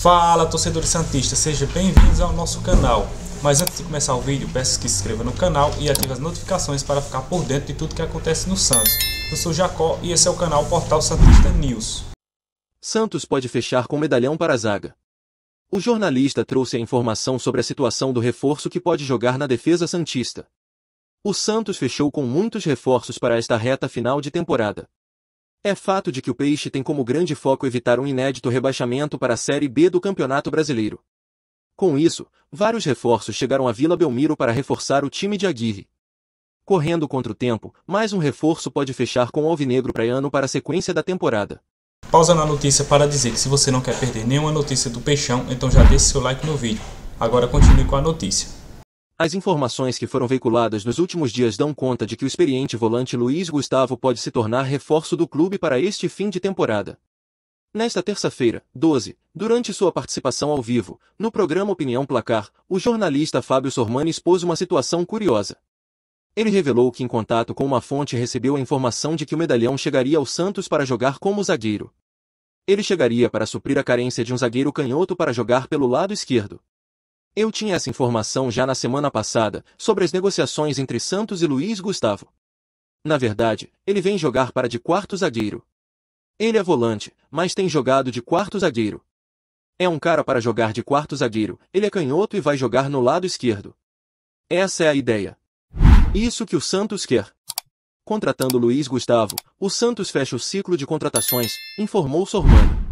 Fala torcedores santistas, sejam bem-vindos ao nosso canal. Mas antes de começar o vídeo, peço que se inscreva no canal e ative as notificações para ficar por dentro de tudo que acontece no Santos. Eu sou Jacó e esse é o canal Portal Santista News. Santos pode fechar com medalhão para a zaga. O jornalista trouxe a informação sobre a situação do reforço que pode jogar na defesa santista. O Santos fechou com muitos reforços para esta reta final de temporada. É fato de que o Peixe tem como grande foco evitar um inédito rebaixamento para a Série B do Campeonato Brasileiro. Com isso, vários reforços chegaram à Vila Belmiro para reforçar o time de Aguirre. Correndo contra o tempo, mais um reforço pode fechar com o Alvinegro Praiano para a sequência da temporada. Pausa na notícia para dizer que se você não quer perder nenhuma notícia do Peixão, então já deixe seu like no vídeo. Agora continue com a notícia. As informações que foram veiculadas nos últimos dias dão conta de que o experiente volante Luiz Gustavo pode se tornar reforço do clube para este fim de temporada. Nesta terça-feira, 12, durante sua participação ao vivo, no programa Opinião Placar, o jornalista Fábio Sormani expôs uma situação curiosa. Ele revelou que em contato com uma fonte recebeu a informação de que o medalhão chegaria ao Santos para jogar como zagueiro. Ele chegaria para suprir a carência de um zagueiro canhoto para jogar pelo lado esquerdo. Eu tinha essa informação já na semana passada, sobre as negociações entre Santos e Luiz Gustavo. Na verdade, ele vem jogar para de quarto zagueiro. Ele é volante, mas tem jogado de quarto zagueiro. É um cara para jogar de quarto zagueiro, ele é canhoto e vai jogar no lado esquerdo. Essa é a ideia. Isso que o Santos quer. Contratando Luiz Gustavo, o Santos fecha o ciclo de contratações, informou Sormani.